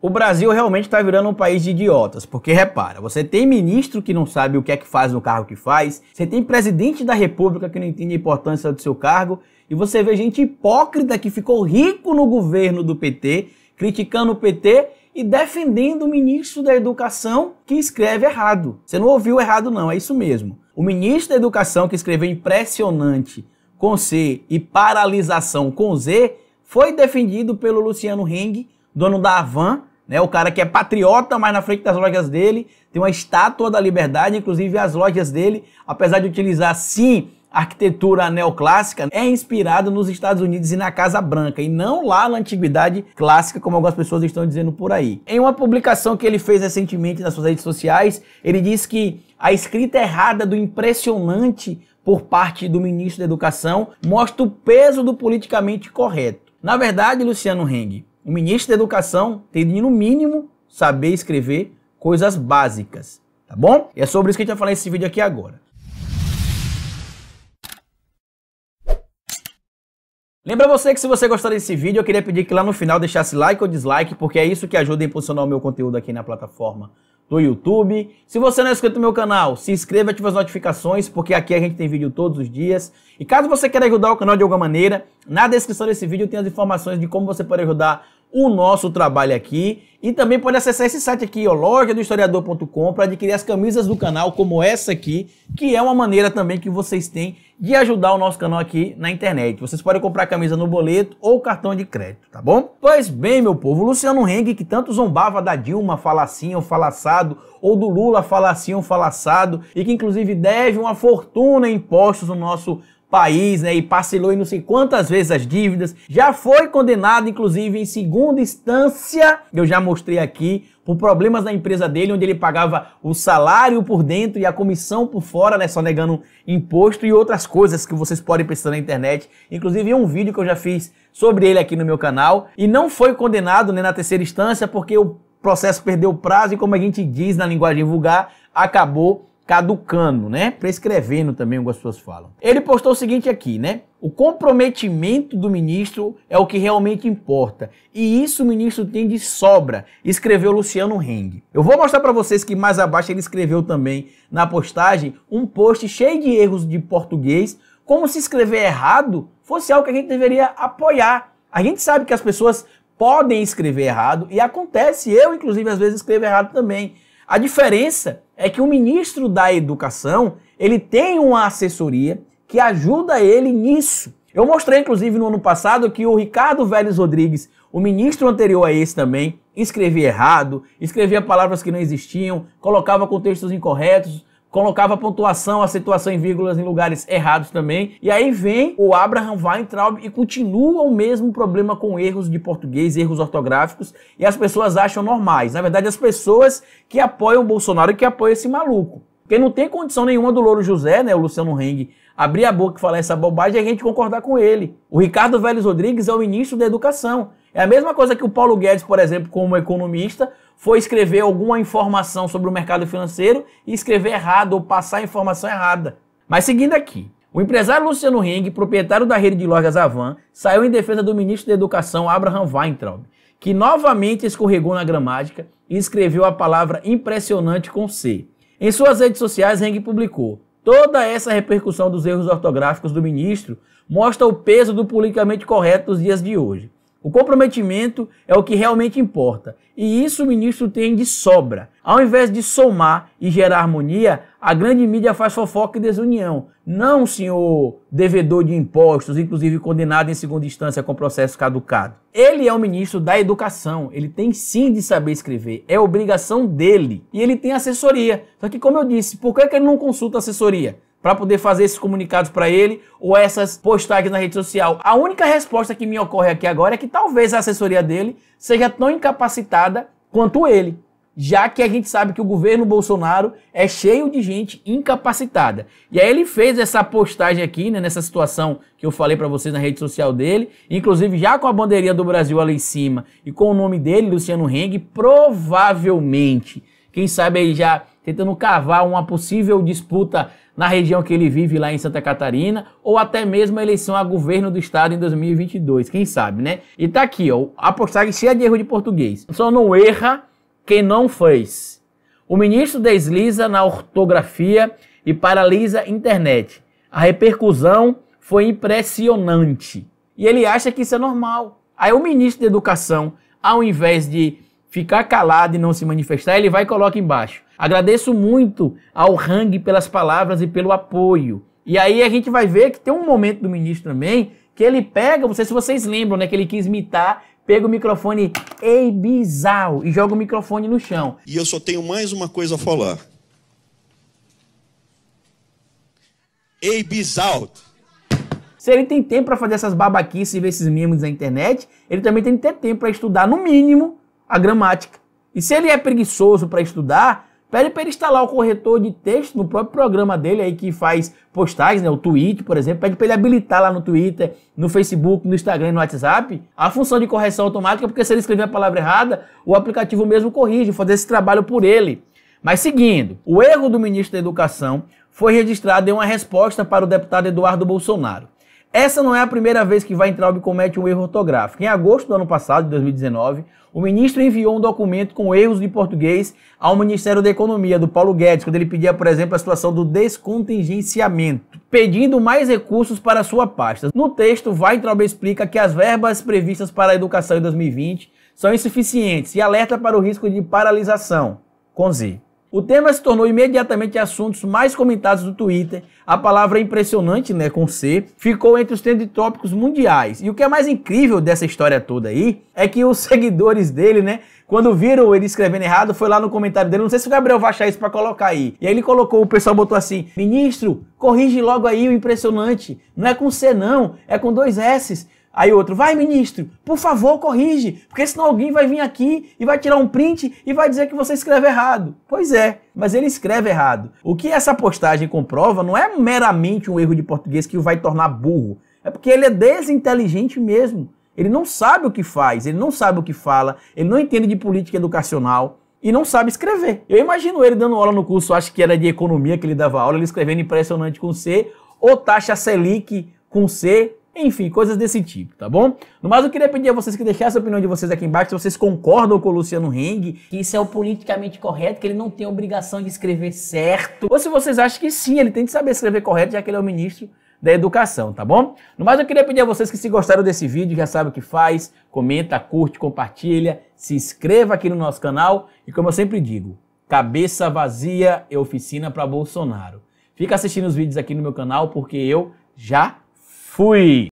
O Brasil realmente está virando um país de idiotas, porque repara, você tem ministro que não sabe o que é que faz no cargo que faz, você tem presidente da república que não entende a importância do seu cargo, e você vê gente hipócrita que ficou rico no governo do PT, criticando o PT e defendendo o ministro da educação que escreve errado. Você não ouviu errado não, é isso mesmo. O ministro da educação que escreveu impressionante com C e paralisação com Z foi defendido pelo Luciano Heng, dono da Avan, né? O cara que é patriota, mas na frente das lojas dele tem uma estátua da liberdade, inclusive as lojas dele, apesar de utilizar sim arquitetura neoclássica, é inspirado nos Estados Unidos e na Casa Branca, e não lá na antiguidade clássica, como algumas pessoas estão dizendo por aí. Em uma publicação que ele fez recentemente nas suas redes sociais, ele diz que a escrita errada do impressionante por parte do ministro da Educação mostra o peso do politicamente correto. Na verdade, Luciano Heng, o ministro da Educação tem de, no mínimo, saber escrever coisas básicas, tá bom? E é sobre isso que a gente vai falar nesse vídeo aqui agora. Lembra você que se você gostar desse vídeo, eu queria pedir que lá no final deixasse like ou dislike, porque é isso que ajuda a impulsionar o meu conteúdo aqui na plataforma do YouTube. Se você não é inscrito no meu canal, se inscreva e ative as notificações, porque aqui a gente tem vídeo todos os dias. E caso você queira ajudar o canal de alguma maneira, na descrição desse vídeo tem as informações de como você pode ajudar o nosso trabalho aqui e também pode acessar esse site aqui, ó, loja do historiador.com, para adquirir as camisas do canal, como essa aqui, que é uma maneira também que vocês têm de ajudar o nosso canal aqui na internet. Vocês podem comprar camisa no boleto ou cartão de crédito, tá bom? Pois bem, meu povo, Luciano Heng, que tanto zombava da Dilma, falacinho, assim, ou falassado, ou do Lula, falacinho, assim, ou falassado, e que inclusive deve uma fortuna em impostos no nosso país, né, e parcelou e não sei quantas vezes as dívidas, já foi condenado, inclusive, em segunda instância, eu já mostrei aqui, por problemas na empresa dele, onde ele pagava o salário por dentro e a comissão por fora, né, só negando imposto e outras coisas que vocês podem pesquisar na internet, inclusive um vídeo que eu já fiz sobre ele aqui no meu canal, e não foi condenado, né, na terceira instância, porque o processo perdeu prazo e, como a gente diz na linguagem vulgar, acabou caducando, né? Prescrevendo também, algumas pessoas falam. Ele postou o seguinte aqui, né? O comprometimento do ministro é o que realmente importa. E isso o ministro tem de sobra, escreveu Luciano Heng. Eu vou mostrar para vocês que mais abaixo ele escreveu também na postagem um post cheio de erros de português, como se escrever errado fosse algo que a gente deveria apoiar. A gente sabe que as pessoas podem escrever errado e acontece, eu inclusive às vezes escrevo errado também. A diferença é que o ministro da Educação, ele tem uma assessoria que ajuda ele nisso. Eu mostrei, inclusive, no ano passado que o Ricardo Vélez Rodrigues, o ministro anterior a esse também, escrevia errado, escrevia palavras que não existiam, colocava contextos incorretos, colocava pontuação, a situação em vírgulas em lugares errados também. E aí vem o Abraham Weintraub e continua o mesmo problema com erros de português, erros ortográficos, e as pessoas acham normais. Na verdade, as pessoas que apoiam o Bolsonaro e que apoiam esse maluco. Porque não tem condição nenhuma do Louro José, né, o Luciano Heng, abrir a boca e falar essa bobagem e a gente concordar com ele. O Ricardo Vélez Rodrigues é o ministro da Educação. É a mesma coisa que o Paulo Guedes, por exemplo, como economista, foi escrever alguma informação sobre o mercado financeiro e escrever errado ou passar a informação errada. Mas seguindo aqui, o empresário Luciano Heng, proprietário da rede de lojas Avan, saiu em defesa do ministro da Educação Abraham Weintraub, que novamente escorregou na gramática e escreveu a palavra impressionante com C. Em suas redes sociais, Heng publicou: Toda essa repercussão dos erros ortográficos do ministro mostra o peso do politicamente correto dos dias de hoje. O comprometimento é o que realmente importa. E isso o ministro tem de sobra. Ao invés de somar e gerar harmonia, a grande mídia faz fofoca e desunião. Não, senhor devedor de impostos, inclusive condenado em segunda instância com processo caducado. Ele é o ministro da educação. Ele tem sim de saber escrever. É obrigação dele. E ele tem assessoria. Só que, como eu disse, por que, que ele não consulta assessoria? para poder fazer esses comunicados para ele ou essas postagens na rede social. A única resposta que me ocorre aqui agora é que talvez a assessoria dele seja tão incapacitada quanto ele, já que a gente sabe que o governo Bolsonaro é cheio de gente incapacitada. E aí ele fez essa postagem aqui, né, nessa situação que eu falei para vocês na rede social dele, inclusive já com a bandeirinha do Brasil ali em cima e com o nome dele, Luciano Heng, provavelmente quem sabe aí já tentando cavar uma possível disputa na região que ele vive lá em Santa Catarina, ou até mesmo a eleição a governo do estado em 2022, quem sabe, né? E tá aqui, ó, a postagem cheia de erro de português. Só não erra quem não fez. O ministro desliza na ortografia e paralisa a internet. A repercussão foi impressionante. E ele acha que isso é normal. Aí o ministro da Educação, ao invés de ficar calado e não se manifestar, ele vai e coloca embaixo. Agradeço muito ao Hang pelas palavras e pelo apoio. E aí a gente vai ver que tem um momento do ministro também que ele pega, não sei se vocês lembram, né, que ele quis imitar, pega o microfone eibizal e joga o microfone no chão. E eu só tenho mais uma coisa a falar. Ei Se ele tem tempo para fazer essas babaquices e ver esses memes na internet, ele também tem que ter tempo para estudar no mínimo a gramática. E se ele é preguiçoso para estudar, pede para ele instalar o corretor de texto no próprio programa dele aí que faz postagens, né, o Twitter, por exemplo, pede para ele habilitar lá no Twitter, no Facebook, no Instagram, no WhatsApp, a função de correção automática, porque se ele escrever a palavra errada, o aplicativo mesmo corrige, fazer esse trabalho por ele. Mas seguindo, o erro do ministro da Educação foi registrado em uma resposta para o deputado Eduardo Bolsonaro. Essa não é a primeira vez que Weintraub comete um erro ortográfico. Em agosto do ano passado, de 2019, o ministro enviou um documento com erros de português ao Ministério da Economia, do Paulo Guedes, quando ele pedia, por exemplo, a situação do descontingenciamento, pedindo mais recursos para sua pasta. No texto, Weintraub explica que as verbas previstas para a educação em 2020 são insuficientes e alerta para o risco de paralisação. Com Z. O tema se tornou imediatamente assuntos mais comentados do Twitter. A palavra é impressionante, né, com C, ficou entre os trending tópicos mundiais. E o que é mais incrível dessa história toda aí é que os seguidores dele, né, quando viram ele escrevendo errado, foi lá no comentário dele, não sei se o Gabriel vai achar isso para colocar aí. E aí ele colocou, o pessoal botou assim: "Ministro, corrige logo aí o impressionante. Não é com C não, é com dois S's". Aí outro, vai ministro, por favor, corrige, porque senão alguém vai vir aqui e vai tirar um print e vai dizer que você escreve errado. Pois é, mas ele escreve errado. O que essa postagem comprova não é meramente um erro de português que o vai tornar burro, é porque ele é desinteligente mesmo. Ele não sabe o que faz, ele não sabe o que fala, ele não entende de política educacional e não sabe escrever. Eu imagino ele dando aula no curso, acho que era de economia que ele dava aula, ele escrevendo impressionante com C, ou taxa Selic com C, enfim, coisas desse tipo, tá bom? No mais, eu queria pedir a vocês que deixassem a opinião de vocês aqui embaixo, se vocês concordam com o Luciano Heng, que isso é o politicamente correto, que ele não tem obrigação de escrever certo, ou se vocês acham que sim, ele tem que saber escrever correto, já que ele é o ministro da educação, tá bom? No mais, eu queria pedir a vocês que se gostaram desse vídeo, já sabe o que faz, comenta, curte, compartilha, se inscreva aqui no nosso canal e como eu sempre digo, cabeça vazia é oficina para Bolsonaro. Fica assistindo os vídeos aqui no meu canal porque eu já fui!